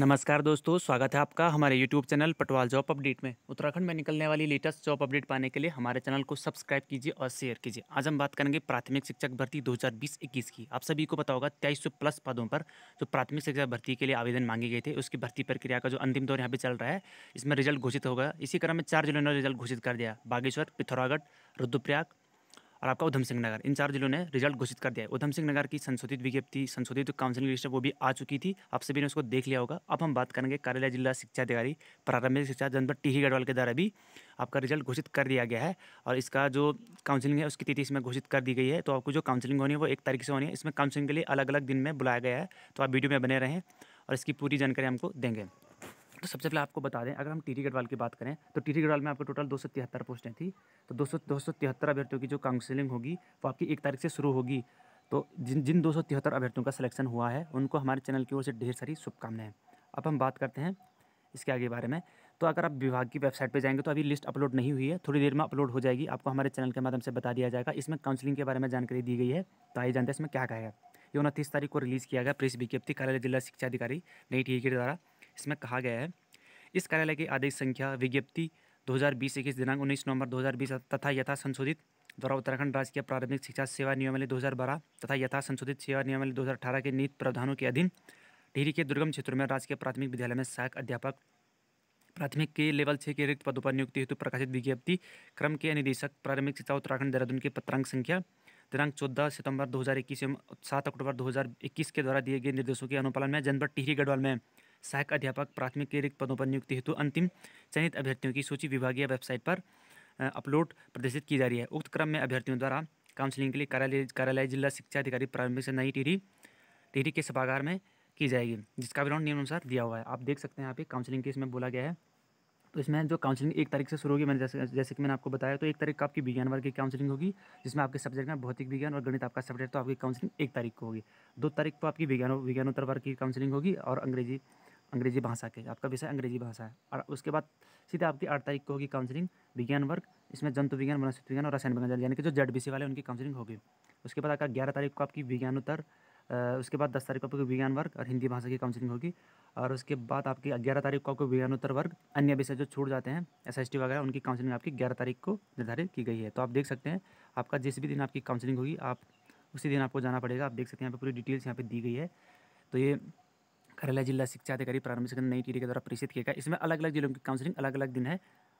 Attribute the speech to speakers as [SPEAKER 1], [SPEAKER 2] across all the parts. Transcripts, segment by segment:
[SPEAKER 1] नमस्कार दोस्तों स्वागत है आपका हमारे YouTube channel Patwal job update में उत्तराखंड में निकलने वाली लेटेस्ट जॉब अपडेट पाने के लिए हमारे चैनल को सब्सक्राइब कीजिए और शेयर कीजिए आज हम बात करेंगे प्राथमिक शिक्षक भर्ती 2020-21 की आप सभी को पता होगा तेईस प्लस पदों पर जो प्राथमिक शिक्षक भर्ती के लिए आवेदन मांगे गए थे उसकी भर्ती प्रक्रिया का जो अंतिम दौर यहाँ पर चल रहा है इसमें रिजल्ट घोषित होगा इसी क्रम में चार जिलों ने रिजल्ट घोषित कर दिया बागेश्वर पिथौरागढ़ रुद्रप्रयाग और आपका उधम सिंह नगर इन चार जिलों ने रिजल्ट घोषित कर दिया है उधम सिंह नगर की संशोधित विज्ञप्ति संशोधित काउंसिलिंग लिस्ट वो भी आ चुकी थी आप सभी ने उसको देख लिया होगा अब हम बात करेंगे कार्यालय जिला शिक्षा अधिकारी प्रारंभिक शिक्षा जनपद टीही गढ़वाल के द्वारा भी आपका रिजल्ट घोषित कर दिया गया है और इसका जो काउंसिलिंग है उसकी तिथि इसमें घोषित कर दी गई है तो आपको जो काउंसिलिंग होनी है वो एक तारीख से होनी है इसमें काउंसिलिंग के लिए अलग अलग दिन में बुलाया गया है तो आप वीडियो में बने रहें और इसकी पूरी जानकारी हमको देंगे तो सबसे पहले आपको बता दें अगर हम टीटी गढ़वाल की बात करें तो टीटी गढ़वाल में आपको टोटल दो सौ तिहत्तर पोस्टें थी तो दो सौ दो सौ तिहत्तर अभ्यर्थियों की जो काउंसिलिंग होगी वो आपकी एक तारीख से शुरू होगी तो जिन जिन दो सौ तिहत्तर अभ्यर्थियों का सिलेक्शन हुआ है उनको हमारे चैनल की ओर से ढेर सारी शुभकामनाएं अब हम बात करते हैं इसके आगे बारे में तो अगर आप विभाग की वेबसाइट पर जाएंगे तो अभी लिस्ट अपलोड नहीं हुई है थोड़ी देर में अपलोड हो जाएगी आपको हमारे चैनल के माध्यम से बता दिया जाएगा इसमें काउंसलिंग के बारे में जानकारी दी गई है तो आइए जानते हैं इसमें क्या कहा है ये उनतीस तारीख को रिलीज़ किया गया प्रेस विज्ञप्ति कार्यालय जिला शिक्षा अधिकारी नई टी के द्वारा इसमें कहा गया है इस कार्यालय की आदेश संख्या विज्ञप्ति दो हज़ार दिनांक उन्नीस नवंबर दो तथा यथा संशोधित द्वारा उत्तराखंड राज्य के प्रारंभिक शिक्षा सेवा नियमावली दो हज़ार तथा यथा संशोधित सेवा नियमावली दो हज़ार के नीत प्रावधानों के अधीन टिहरी के दुर्गम क्षेत्रों में राजकीय प्राथमिक विद्यालय में सहायक अध्यापक प्राथमिक के लेवल छः के रिक्त पदों पर नियुक्ति हेतु प्रकाशित विज्ञप्ति क्रम के निदेशक प्रारंभिक शिक्षा उत्तराखंड देहरादून के पत्रांक संख्या दिनांक चौदह सितंबर 2021 एवं सात अक्टूबर 2021 के द्वारा दिए गए निर्देशों के अनुपालन में जनपद टिहरी गढ़वाल में सहायक अध्यापक प्राथमिक के रिक्त पदों पर नियुक्ति हेतु अंतिम चयनित अभ्यर्थियों की सूची विभागीय वेबसाइट पर अपलोड प्रदर्शित की जा रही है उक्त क्रम में अभ्यर्थियों द्वारा काउंसलिंग के लिए कार्यालय कार्यालय जिला शिक्षा अधिकारी प्रारंभिक से नई टिहरी टिहरी के सभागार में की जाएगी जिसका विवरण नियमानुसार दिया हुआ है आप देख सकते हैं यहाँ पे काउंसलिंग के इसमें बोला गया है तो इसमें जो काउंसलिंग एक तारीख से शुरू होगी मैंने जैसे जैसे कि मैंने आपको बताया तो एक तारीख को आपकी विज्ञान वर्ग की काउंसलिंग होगी जिसमें आपके सब्जेक्ट में भौतिक विज्ञान और गणित आपका सब्जेक्ट तो आपकी काउंसलिंग एक तारीख को होगी दो तारीख को आपकी विज्ञान विज्ञानोत्तर वर्ग की काउंसलिंग होगी और अंग्रेजी अंग्रेजी भाषा के आपका विषय अंग्रेजी भाषा है और उसके बाद सीधे आपकी आठ तारीख को होगी काउंसलिंग विज्ञान वर्ग इसमें जंतु विज्ञान वनस्पति विज्ञान और रसायन विज्ञान यानी कि जो जेड वाले उनकी काउंसलिंग होगी उसके बाद आपका ग्यारह तारीख को आपकी विज्ञानोत्तर उसके बाद दस तारीख को आपकी विज्ञान वर्ग और हिंदी भाषा की काउंसलिंग होगी और उसके बाद आपकी ग्यारह तारीख को आपको विज्ञानोत्तर वर्ग अन्य विषय जो छूट जाते हैं एस एस टी वगैरह उनकी काउंसलिंग आपकी ग्यारह तारीख को निर्धारित की गई है तो आप देख सकते हैं आपका जिस भी दिन आपकी काउंसलिंग होगी आप उसी दिन आपको जाना पड़ेगा आप देख सकते हैं यहाँ पर पूरी डिटेल्स यहाँ पर दी गई है तो ये खरेला जिला शिक्षा अधिकारी प्रारंभिक सेकंड नई टिहरी के द्वारा प्रेषित किया गया इसमें अलग अलग जिलों की काउंसलिंग अलग अलग दिन है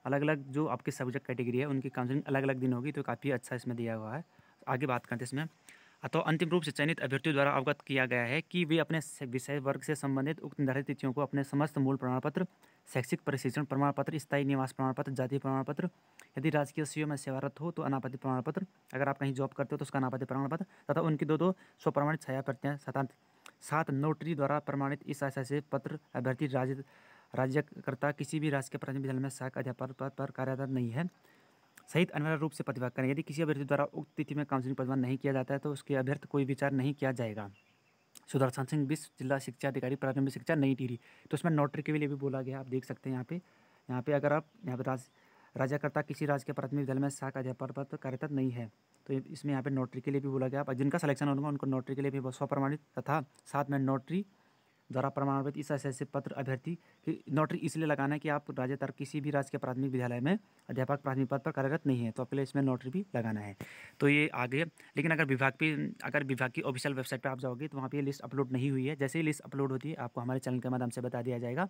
[SPEAKER 1] अलग अलग जो आपके सब्जेक्ट कैटेगरी है उनकी काउंसलिंग अलग अलग दिन होगी तो काफ़ी अच्छा इसमें दिया हुआ है आगे बात करते हैं इसमें तो अंतिम रूप से चयनित अभ्यर्थियों द्वारा अवगत किया गया है कि वे अपने विषय वर्ग से संबंधित उक्त निर्धारित तिथियों को अपने समस्त मूल प्रमाण पत्र शैक्षिक प्रशिक्षण प्रमाण पत्र स्थायी निवास प्रमाण पत्र जाति प्रमाण पत्र यदि राजकीय सीओ में सेवारत हो तो अनापति प्रमाण पत्र अगर आप कहीं जॉब करते हो तो उसका अनापति प्रमाण पत्र तथा उनकी दो दो स्वप्रमाणित छाया प्रतियाँ सात नोटरी द्वारा प्रमाणित इस आशय से पत्र अभ्यर्थी राज्य राज्यकर्ता किसी भी के प्राथमिक विद्यालय में सहायक अध्यापक पद पर कार्यरत नहीं है सहित अनिवार्य रूप से प्रतिभा करें यदि किसी अभ्यर्थी द्वारा उक्त तिथि में काउंसिलिंग प्रदान नहीं किया जाता है तो उसके अभ्यर्थ कोई विचार नहीं किया जाएगा सुदर्शन सिंह विश्व जिला शिक्षा अधिकारी प्राथमिक शिक्षा नई टिहरी तो उसमें नोटरी के लिए भी बोला गया आप देख सकते हैं यहाँ पे यहाँ पे अगर आप यहाँ पे राज्य राज्यकर्ता किसी राज्य के प्राथमिक विद्यालय में शाख अध्यापक पद कार्यरत नहीं है तो इसमें यहाँ पे नोटरी के लिए भी बोला गया और जिनका सिलेक्शन होगा उनको नोटरी के लिए भी स्वप्रमाणित तथा साथ में नोटरी द्वारा प्रमाणित इस ऐसे पत्र अभ्यर्थी की नोटरी इसलिए लगाना है कि आप राज्यतर किसी भी राज्य के प्राथमिक विद्यालय में अध्यापक प्राथमिक पद पर कार्यरत नहीं है तो आपके लिए इसमें नोटरी भी लगाना है तो ये आगे लेकिन अगर विभाग पे अगर विभाग की ऑफिशियल वेबसाइट पर आप जाओगे तो वहाँ पर लिस्ट अपलोड नहीं हुई है जैसे ही लिस्ट अपलोड होती है आपको हमारे चैनल के माध्यम से बता दिया जाएगा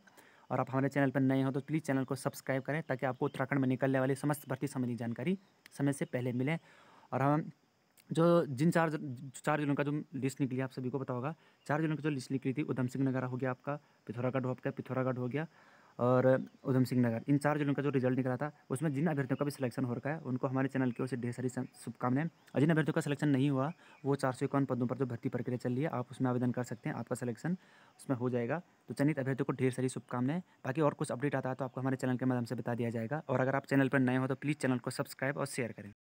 [SPEAKER 1] और आप हमारे चैनल पर नए हो तो प्लीज़ चैनल को सब्सक्राइब करें ताकि आपको उत्तराखंड में निकलने वाली समस्त भर्ती संबंधी जानकारी समय से पहले मिले और हम जो जिन चार चार जिलों का जो लिस्ट निकली आप सभी को बताओगा चार जिलों की जो लिस्ट निकली थी उधम सिंह नगर हो गया आपका पिथौरागढ़ हो आपका पिथौरागढ़ हो गया और उधम सिंह नगर इन चार जिलों का जो रिजल्ट निकला था उसमें जिन अभ्यर्थियों का भी सिलेक्शन हो रखा है उनको हमारे चैनल की ओर से ढेर सारी शुभकामनाएं और जिन अभ्यर्थियों का सिलेक्शन नहीं हुआ वो चार सौ इक्यावन पदों पर जो भर्ती प्रक्रिया चल रही है आप उसमें आवेदन कर सकते हैं आपका सिलेक्शन उसमें हो जाएगा तो चयनित अभ्यर्थियों को ढेर सारी शुभकामनाएं बाकी और कुछ अपडेट आता है तो आपको हमारे चैनल के माध्यम से बता दिया जाएगा और अगर आप चैनल पर नए हो तो प्लीज़ चैनल को सब्सक्राइब और शेयर करें